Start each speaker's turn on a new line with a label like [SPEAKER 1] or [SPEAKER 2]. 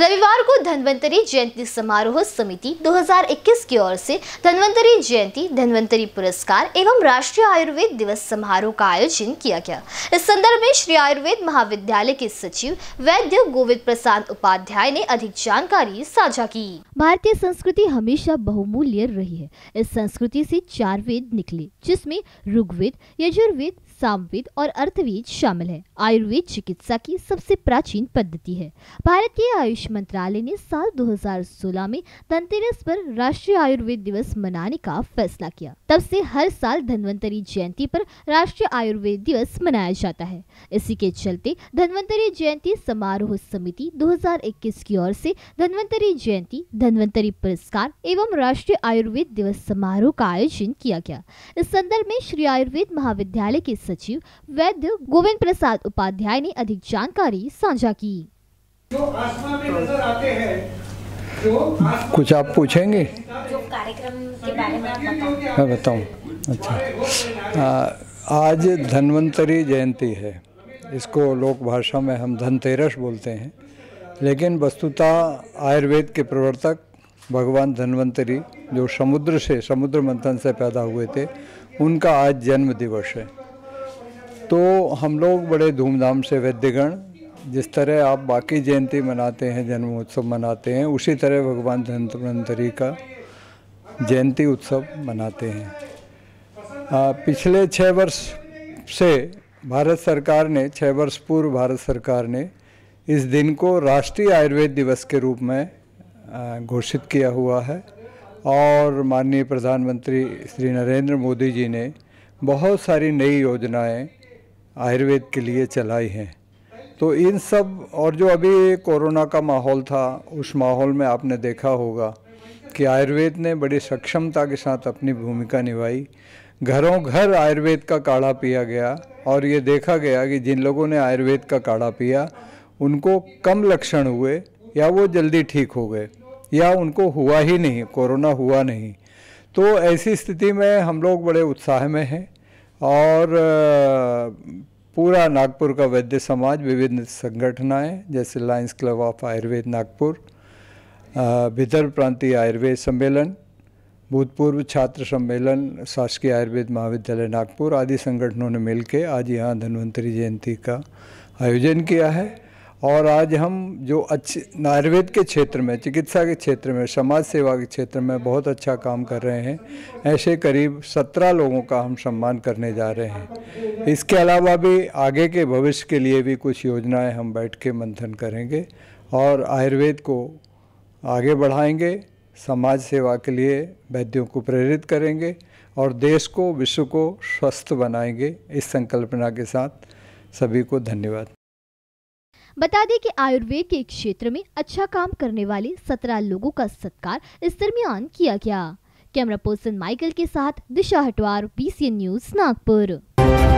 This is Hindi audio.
[SPEAKER 1] रविवार को धनवंतरी जयंती समारोह समिति 2021 की ओर से धनवंतरी जयंती धनवंतरी पुरस्कार एवं राष्ट्रीय आयुर्वेद दिवस समारोह का आयोजन किया गया इस संदर्भ में श्री आयुर्वेद महाविद्यालय के सचिव वैद्य गोविंद प्रसाद उपाध्याय ने अधिक जानकारी साझा की भारतीय संस्कृति हमेशा बहुमूल्य रही है इस संस्कृति से चार वेद निकले जिसमे ऋग्वेद यजुर्वेद सामवेद और अर्थवेद शामिल है आयुर्वेद चिकित्सा की सबसे प्राचीन पद्धति है भारतीय आयुष मंत्रालय ने साल 2016 में धनतेरस पर राष्ट्रीय आयुर्वेद दिवस मनाने का फैसला किया तब से हर साल धनवंतरी जयंती पर राष्ट्रीय आयुर्वेद दिवस मनाया जाता है इसी के चलते धनवंतरी जयंती समारोह समिति 2021 की ओर से धनवंतरी जयंती धनवंतरी पुरस्कार एवं राष्ट्रीय आयुर्वेद दिवस समारोह का आयोजन किया गया इस संदर्भ में श्री आयुर्वेद महाविद्यालय के सचिव वैद्य गोविंद प्रसाद उपाध्याय ने अधिक जानकारी साझा की
[SPEAKER 2] जो आसमान में नजर आते हैं जो कुछ आप पूछेंगे मैं बताऊं अच्छा आ, आज धन्वंतरी जयंती है इसको लोक भाषा में हम धनतेरस बोलते हैं लेकिन वस्तुतः आयुर्वेद के प्रवर्तक भगवान धन्वंतरी जो समुद्र से समुद्र मंथन से पैदा हुए थे उनका आज जन्म दिवस है तो हम लोग बड़े धूमधाम से वैद्यगण जिस तरह आप बाकी जयंती मनाते हैं जन्मोत्सव मनाते हैं उसी तरह भगवान धनवंतरी का जयंती उत्सव मनाते हैं आ, पिछले छः वर्ष से भारत सरकार ने छः वर्ष पूर्व भारत सरकार ने इस दिन को राष्ट्रीय आयुर्वेद दिवस के रूप में घोषित किया हुआ है और माननीय प्रधानमंत्री श्री नरेंद्र मोदी जी ने बहुत सारी नई योजनाएं आयुर्वेद के लिए चलाई हैं तो इन सब और जो अभी कोरोना का माहौल था उस माहौल में आपने देखा होगा कि आयुर्वेद ने बड़ी सक्षमता के साथ अपनी भूमिका निभाई घरों घर आयुर्वेद का काढ़ा पिया गया और ये देखा गया कि जिन लोगों ने आयुर्वेद का काढ़ा पिया उनको कम लक्षण हुए या वो जल्दी ठीक हो गए या उनको हुआ ही नहीं कोरोना हुआ नहीं तो ऐसी स्थिति में हम लोग बड़े उत्साह में हैं और पूरा नागपुर का वैद्य समाज विभिन्न संगठनाएं जैसे lions club of Ayurveda Nagpur Vidarbha प्रांतीय आयुर्वेद सम्मेलन भूतपूर्व छात्र सम्मेलन शासकीय आयुर्वेद महाविद्यालय नागपुर आदि संगठनों ने मिलकर आज यहाँ धन्वंतरी जयंती का आयोजन किया है और आज हम जो अच्छे आयुर्वेद के क्षेत्र में चिकित्सा के क्षेत्र में समाज सेवा के क्षेत्र में बहुत अच्छा काम कर रहे हैं ऐसे करीब सत्रह लोगों का हम सम्मान करने जा रहे हैं इसके अलावा भी आगे के भविष्य के लिए भी कुछ योजनाएं हम बैठ के मंथन करेंगे और आयुर्वेद को आगे बढ़ाएंगे समाज सेवा के लिए वैद्यों को प्रेरित करेंगे और देश को विश्व को स्वस्थ बनाएंगे इस संकल्पना के साथ सभी
[SPEAKER 1] को धन्यवाद बता दें कि आयुर्वेद के क्षेत्र में अच्छा काम करने वाले सत्रह लोगों का सत्कार इस दरमियान किया गया कैमरा पर्सन माइकल के साथ दिशा हटवार बी न्यूज नागपुर